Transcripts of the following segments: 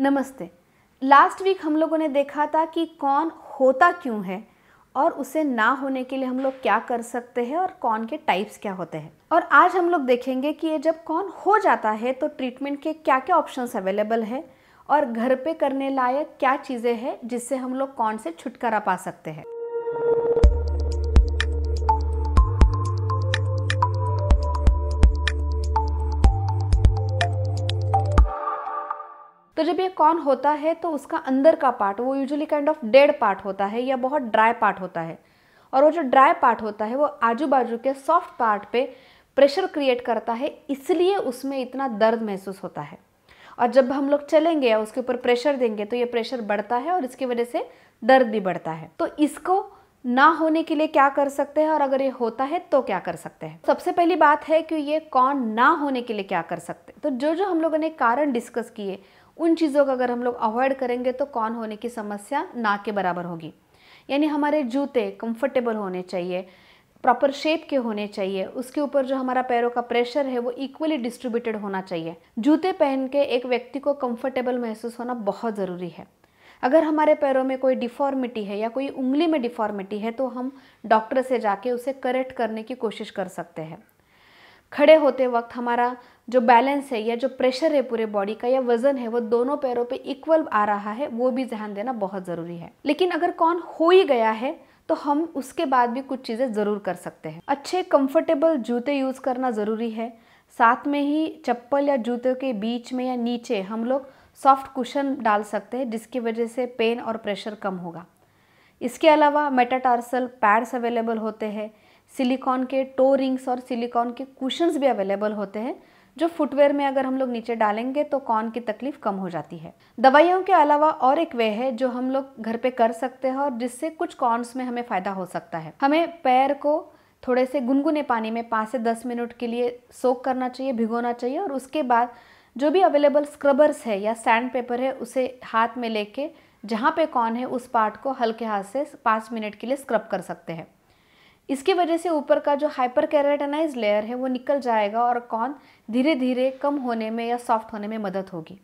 नमस्ते last week हम लोगों ने देखा था कि कौन होता क्यों है और उसे ना होने के लिए हम लोग क्या कर सकते हैं और कौन के टाइप्स क्या होते हैं और आज हम लोग देखेंगे कि ये जब कौन हो जाता है तो ट्रीटमेंट के क्या क्या ऑप्शंस अवेलेबल है और घर पे करने लायक क्या चीज़ें हैं जिससे हम लोग कौन से छुटकारा पा सकते हैं तो जब ये कॉर्न होता है तो उसका अंदर का पार्ट वो usually kind of dead part होता है या बहुत ड्राई पार्ट होता है और वो जो ड्राई पार्ट होता है वो आजू बाजू के सॉफ्ट पार्ट पे प्रेशर क्रिएट करता है इसलिए उसमें इतना दर्द महसूस होता है और जब हम लोग चलेंगे या उसके ऊपर प्रेशर देंगे तो ये प्रेशर बढ़ता है और इसकी वजह से दर्द भी बढ़ता है तो इसको ना होने के लिए क्या कर सकते हैं और अगर ये होता है तो क्या कर सकते हैं सबसे पहली बात है कि ये कौन ना होने के लिए क्या कर सकते हैं तो जो जो हम लोगों ने कारण डिस्कस किए उन चीज़ों का अगर हम लोग अवॉइड करेंगे तो कौन होने की समस्या ना के बराबर होगी यानी हमारे जूते कंफर्टेबल होने चाहिए प्रॉपर शेप के होने चाहिए उसके ऊपर जो हमारा पैरों का प्रेशर है वो इक्वली डिस्ट्रीब्यूटेड होना चाहिए जूते पहन के एक व्यक्ति को कंफर्टेबल महसूस होना बहुत ज़रूरी है अगर हमारे पैरों में कोई डिफॉर्मिटी है या कोई उंगली में डिफॉर्मिटी है तो हम डॉक्टर से जाके उसे करेक्ट करने की कोशिश कर सकते हैं खड़े होते वक्त हमारा जो बैलेंस है या जो प्रेशर है पूरे बॉडी का या वजन है वो दोनों पैरों पे इक्वल आ रहा है वो भी ध्यान देना बहुत ज़रूरी है लेकिन अगर कौन हो ही गया है तो हम उसके बाद भी कुछ चीज़ें ज़रूर कर सकते हैं अच्छे कंफर्टेबल जूते यूज़ करना ज़रूरी है साथ में ही चप्पल या जूते के बीच में या नीचे हम लोग सॉफ्ट कुशन डाल सकते हैं जिसकी वजह से पेन और प्रेशर कम होगा इसके अलावा मेटाटार्सल पैड्स अवेलेबल होते हैं सिलिकॉन के टो रिंग्स और सिलिकॉन के कुशन्स भी अवेलेबल होते हैं जो फुटवेयर में अगर हम लोग नीचे डालेंगे तो कौन की तकलीफ कम हो जाती है दवाइयों के अलावा और एक वे है जो हम लोग घर पे कर सकते हैं और जिससे कुछ कॉर्नस में हमें फायदा हो सकता है हमें पैर को थोड़े से गुनगुने पानी में पाँच से दस मिनट के लिए सोक करना चाहिए भिगोना चाहिए और उसके बाद जो भी अवेलेबल स्क्रबर्स है या सैंड पेपर है उसे हाथ में लेके जहाँ पे कौन है उस पार्ट को हल्के हाथ से पाँच मिनट के लिए स्क्रब कर सकते हैं इसकी वजह से ऊपर का जो हाइपर कैरेटनाइज लेयर है वो निकल जाएगा और कॉर्न धीरे धीरे कम होने में या सॉफ्ट होने में मदद होगी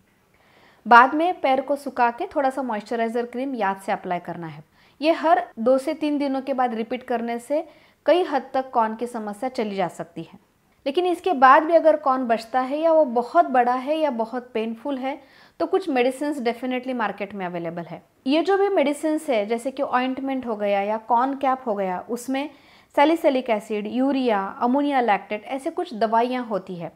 बाद में पैर को सुखा के थोड़ा सा मॉइस्चराइज़र क्रीम याद से अप्लाई करना है ये हर दो से तीन दिनों के बाद रिपीट करने से कई हद तक कॉर्न की समस्या चली जा सकती है लेकिन इसके बाद भी अगर कॉर्न बचता है या वो बहुत बड़ा है या बहुत पेनफुल है तो कुछ मेडिसिन डेफिनेटली मार्केट में अवेलेबल है ये जो भी मेडिसिन है जैसे कि ऑइंटमेंट हो गया या कॉर्न कैप हो गया उसमें salicylic acid urea ammonia lactate ऐसे कुछ दवाइयाँ होती है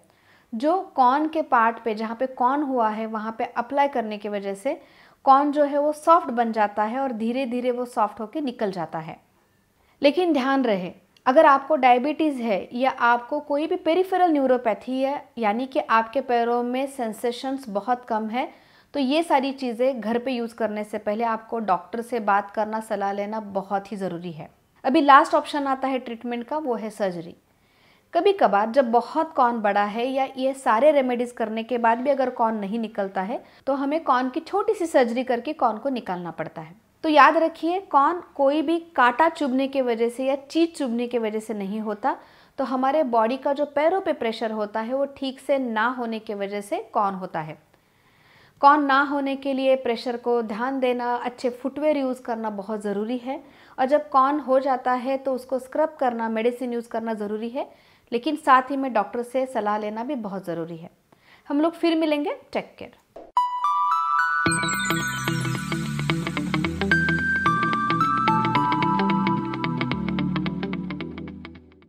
जो कॉर्न के पार्ट पे जहाँ पे कॉर्न हुआ है वहाँ पे अप्लाई करने की वजह से कॉर्न जो है वो सॉफ्ट बन जाता है और धीरे धीरे वो सॉफ्ट होकर निकल जाता है लेकिन ध्यान रहे अगर आपको डायबिटीज़ है या आपको कोई भी पेरिफेरल न्यूरोपैथी है यानी कि आपके पैरों में सेंसेशंस बहुत कम है तो ये सारी चीज़ें घर पे यूज़ करने से पहले आपको डॉक्टर से बात करना सलाह लेना बहुत ही ज़रूरी है अभी लास्ट ऑप्शन आता है ट्रीटमेंट का वो है सर्जरी कभी कभार जब बहुत कौन बड़ा है या ये सारे रेमेडीज़ करने के बाद भी अगर कौन नहीं निकलता है तो हमें कौन की छोटी सी सर्जरी करके कौन को निकालना पड़ता है तो याद रखिए कौन कोई भी कांटा चुभने की वजह से या चीज चुभने की वजह से नहीं होता तो हमारे बॉडी का जो पैरों पे प्रेशर होता है वो ठीक से ना होने की वजह से कौन होता है कौन ना होने के लिए प्रेशर को ध्यान देना अच्छे फुटवेयर यूज़ करना बहुत ज़रूरी है और जब कॉर्न हो जाता है तो उसको स्क्रब करना मेडिसिन यूज़ करना ज़रूरी है लेकिन साथ ही में डॉक्टर से सलाह लेना भी बहुत ज़रूरी है हम लोग फिर मिलेंगे टेक केयर